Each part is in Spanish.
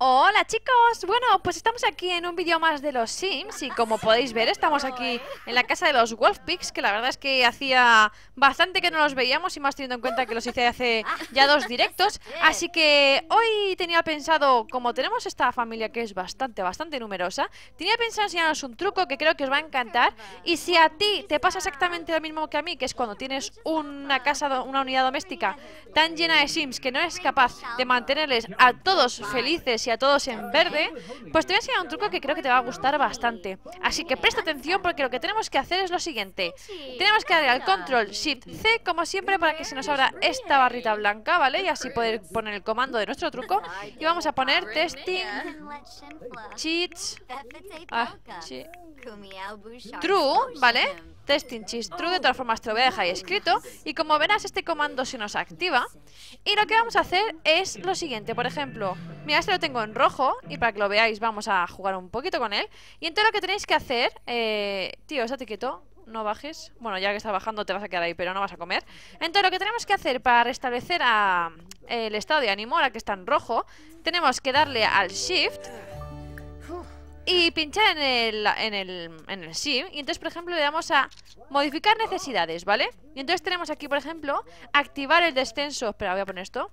Hola chicos, bueno pues estamos aquí en un vídeo más de los Sims y como podéis ver estamos aquí en la casa de los Wolfpicks que la verdad es que hacía bastante que no los veíamos y más teniendo en cuenta que los hice hace ya dos directos así que hoy tenía pensado, como tenemos esta familia que es bastante, bastante numerosa tenía pensado enseñaros un truco que creo que os va a encantar y si a ti te pasa exactamente lo mismo que a mí que es cuando tienes una casa, una unidad doméstica tan llena de Sims que no es capaz de mantenerles a todos felices a todos en verde, pues te voy a enseñar un truco que creo que te va a gustar bastante. Así que presta atención porque lo que tenemos que hacer es lo siguiente. Tenemos que darle al control shift C como siempre para que se nos abra esta barrita blanca, ¿vale? Y así poder poner el comando de nuestro truco. Y vamos a poner testing cheats ah, true, ¿vale? testing cheats true, de todas formas te lo voy a dejar ahí escrito y como verás este comando se nos activa y lo que vamos a hacer es lo siguiente, por ejemplo, mira este lo tengo en rojo y para que lo veáis vamos a jugar un poquito con él. Y entonces lo que tenéis que hacer, eh, tío, estate quieto, no bajes. Bueno, ya que está bajando te vas a quedar ahí, pero no vas a comer. Entonces lo que tenemos que hacer para restablecer a, eh, el estado de ánimo, ahora que está en rojo, tenemos que darle al shift y pinchar en el, en el, en el sim. Y entonces, por ejemplo, le damos a modificar necesidades, ¿vale? Y entonces tenemos aquí, por ejemplo, activar el descenso. Espera, voy a poner esto.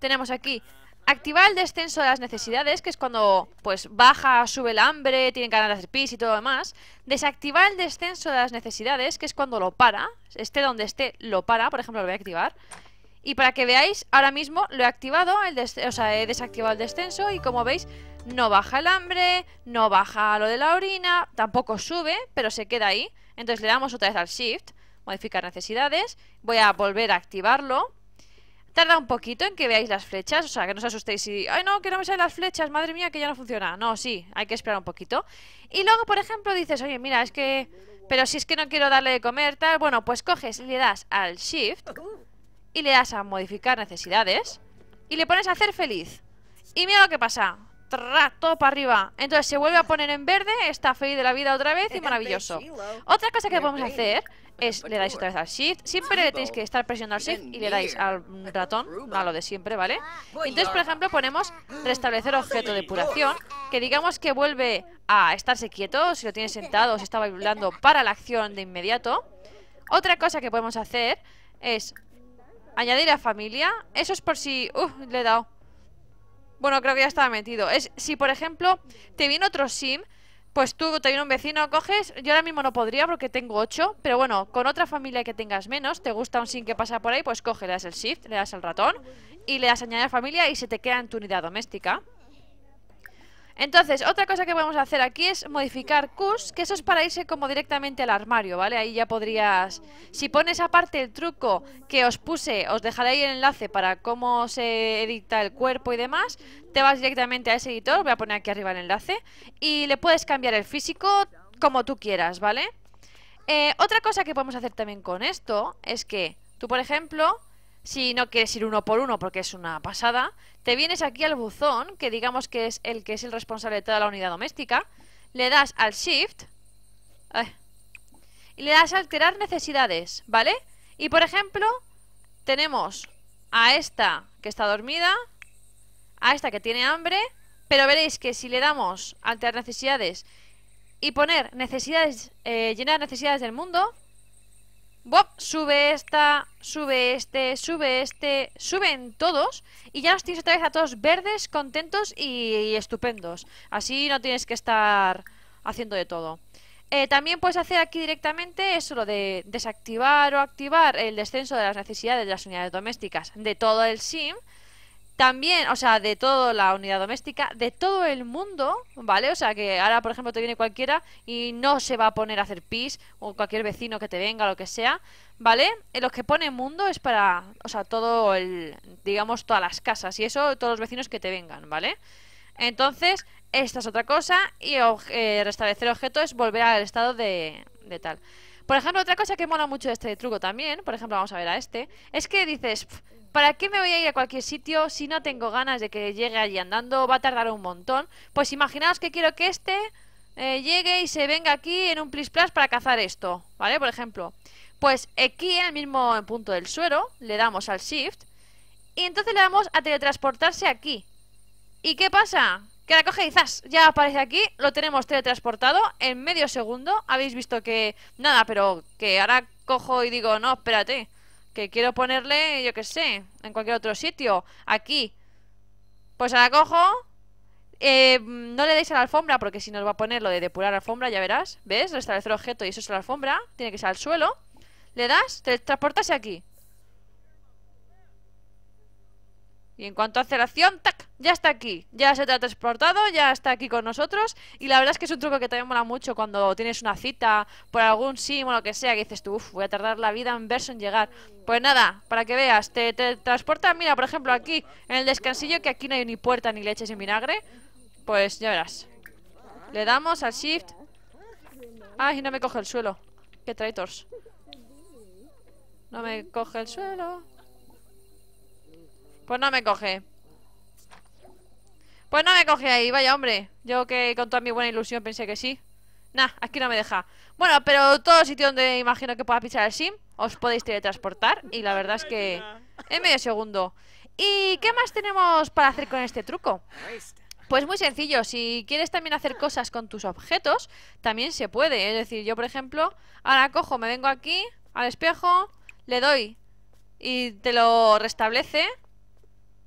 Tenemos aquí Activar el descenso de las necesidades, que es cuando pues baja, sube el hambre, tienen ganas de hacer pis y todo lo demás. Desactivar el descenso de las necesidades, que es cuando lo para. Esté donde esté, lo para. Por ejemplo, lo voy a activar. Y para que veáis, ahora mismo lo he activado, o sea, he desactivado el descenso y como veis, no baja el hambre, no baja lo de la orina, tampoco sube, pero se queda ahí. Entonces le damos otra vez al Shift, modificar necesidades, voy a volver a activarlo Tarda un poquito en que veáis las flechas, o sea, que no os asustéis y... ¡Ay, no, que no me salen las flechas! ¡Madre mía, que ya no funciona! No, sí, hay que esperar un poquito. Y luego, por ejemplo, dices, oye, mira, es que... Pero si es que no quiero darle de comer, tal... Bueno, pues coges y le das al Shift y le das a modificar necesidades y le pones a hacer feliz. Y mira lo que pasa. Rato para arriba. Entonces se vuelve a poner en verde, está feliz de la vida otra vez y maravilloso. Otra cosa que podemos hacer es le dais otra vez al shift. Siempre le tenéis que estar presionando al shift y le dais al ratón, a lo de siempre, ¿vale? Entonces, por ejemplo, ponemos restablecer objeto de depuración, que digamos que vuelve a estarse quieto, si lo tiene sentado si está bailando para la acción de inmediato. Otra cosa que podemos hacer es añadir a familia. Eso es por si... le he dado. Bueno, creo que ya estaba metido. Es si, por ejemplo, te viene otro sim, pues tú te viene un vecino, coges. Yo ahora mismo no podría porque tengo ocho, pero bueno, con otra familia que tengas menos, te gusta un sim que pasa por ahí, pues coge, le das el shift, le das el ratón y le das añadir familia y se te queda en tu unidad doméstica. Entonces, otra cosa que vamos a hacer aquí es modificar CUS, que eso es para irse como directamente al armario, ¿vale? Ahí ya podrías... Si pones aparte el truco que os puse, os dejaré ahí el enlace para cómo se edita el cuerpo y demás, te vas directamente a ese editor, voy a poner aquí arriba el enlace, y le puedes cambiar el físico como tú quieras, ¿vale? Eh, otra cosa que podemos hacer también con esto es que tú, por ejemplo si no quieres ir uno por uno porque es una pasada, te vienes aquí al buzón, que digamos que es el que es el responsable de toda la unidad doméstica, le das al Shift y le das a alterar necesidades, ¿vale? Y por ejemplo, tenemos a esta que está dormida, a esta que tiene hambre, pero veréis que si le damos alterar necesidades y poner necesidades, eh, llenar necesidades del mundo, Bob, sube esta, sube este, sube este, suben todos y ya nos tienes otra vez a todos verdes, contentos y, estupendos. Así no tienes que estar haciendo de todo. Eh, también puedes hacer aquí directamente eso, lo de desactivar o activar el descenso de las necesidades de las unidades domésticas de todo el sim. También, o sea, de toda la unidad doméstica, de todo el mundo, ¿vale? O sea, que ahora, por ejemplo, te viene cualquiera y no se va a poner a hacer pis, o cualquier vecino que te venga, lo que sea, ¿vale? En eh, los que pone mundo es para, o sea, todo el, digamos, todas las casas y eso, todos los vecinos que te vengan, ¿vale? Entonces, esta es otra cosa y eh, restablecer objetos es volver al estado de, de tal. Por ejemplo, otra cosa que mola mucho de este truco también, por ejemplo, vamos a ver a este, es que dices, ¿Para qué me voy a ir a cualquier sitio si no tengo ganas de que llegue allí andando? Va a tardar un montón. Pues imaginaos que quiero que este eh, llegue y se venga aquí en un plis plas para cazar esto, ¿vale? Por ejemplo. Pues aquí en el mismo punto del suero le damos al shift y entonces le damos a teletransportarse aquí. ¿Y qué pasa? Que la coge y ¡zas! Ya aparece aquí, lo tenemos teletransportado en medio segundo. Habéis visto que... Nada, pero que ahora cojo y digo, no, espérate. Que quiero ponerle, yo qué sé, en cualquier otro sitio. Aquí. Pues ahora cojo. Eh, no le deis a la alfombra, porque si nos va a poner lo de depurar alfombra, ya verás. ¿Ves? Restablecer objeto y eso es la alfombra. Tiene que ser al suelo. Le das, te transportas aquí. Y en cuanto a aceleración ya está aquí, ya se te ha transportado, ya está aquí con nosotros. Y la verdad es que es un truco que también mola mucho cuando tienes una cita por algún sim o lo que sea, que dices tú, uff, voy a tardar la vida en verso en llegar. Pues nada, para que veas, te, te transporta, mira, por ejemplo, aquí, en el descansillo, que aquí no hay ni puerta ni leche ni vinagre. Pues ya verás. Le damos al shift. Ay, no me coge el suelo. Qué traitors. No me coge el suelo. Pues no me coge. Pues no me coge ahí, vaya hombre. Yo que con toda mi buena ilusión pensé que sí. Nah, aquí no me deja. Bueno, pero todo sitio donde imagino que pueda pisar el sim, os podéis teletransportar. Y la verdad es que en medio segundo. ¿Y qué más tenemos para hacer con este truco? Pues muy sencillo, si quieres también hacer cosas con tus objetos, también se puede. Es decir, yo por ejemplo, ahora cojo, me vengo aquí al espejo, le doy y te lo restablece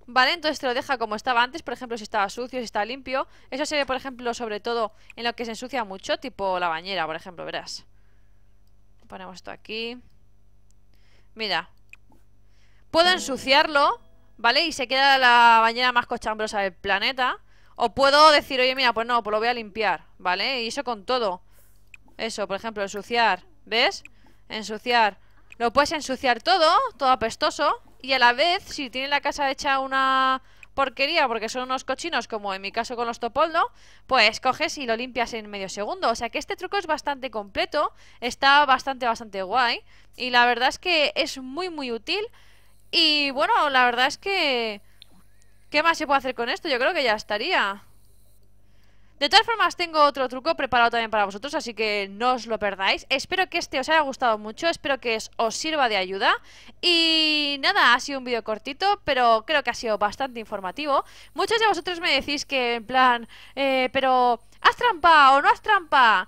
¿Vale? Entonces te lo deja como estaba antes, por ejemplo, si estaba sucio, si estaba limpio. Eso se ve, por ejemplo, sobre todo en lo que se ensucia mucho, tipo la bañera, por ejemplo, verás. Ponemos esto aquí. Mira. Puedo ensuciarlo, ¿vale? Y se queda la bañera más cochambrosa del planeta. O puedo decir, oye, mira, pues no, pues lo voy a limpiar, ¿vale? Y eso con todo. Eso, por ejemplo, ensuciar. ¿Ves? Ensuciar. Lo puedes ensuciar todo, todo apestoso. Y a la vez, si tiene la casa hecha una porquería porque son unos cochinos, como en mi caso con los Topoldo, pues coges y lo limpias en medio segundo. O sea que este truco es bastante completo, está bastante, bastante guay. Y la verdad es que es muy, muy útil. Y bueno, la verdad es que... ¿Qué más se puede hacer con esto? Yo creo que ya estaría. De todas formas, tengo otro truco preparado también para vosotros, así que no os lo perdáis. Espero que este os haya gustado mucho, espero que os sirva de ayuda. Y nada, ha sido un vídeo cortito, pero creo que ha sido bastante informativo. Muchos de vosotros me decís que, en plan, eh, pero ¿has trampa o no has trampa?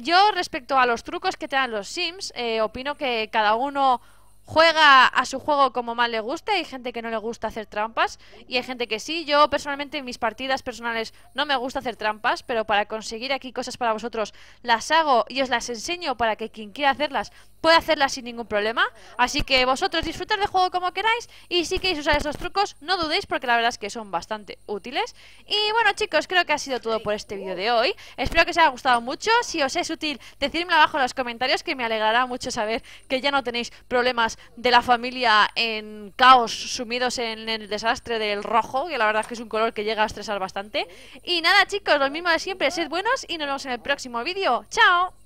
Yo, respecto a los trucos que te dan los Sims, eh, opino que cada uno juega a su juego como más le guste, hay gente que no le gusta hacer trampas y hay gente que sí. Yo personalmente en mis partidas personales no me gusta hacer trampas, pero para conseguir aquí cosas para vosotros las hago y os las enseño para que quien quiera hacerlas puede hacerla sin ningún problema. Así que vosotros disfrutad del juego como queráis y si queréis usar esos trucos no dudéis porque la verdad es que son bastante útiles. Y bueno chicos, creo que ha sido todo por este vídeo de hoy. Espero que os haya gustado mucho. Si os es útil, decídmelo abajo en los comentarios que me alegrará mucho saber que ya no tenéis problemas de la familia en caos sumidos en el desastre del rojo, que la verdad es que es un color que llega a estresar bastante. Y nada chicos, lo mismo de siempre, sed buenos y nos vemos en el próximo vídeo. ¡Chao!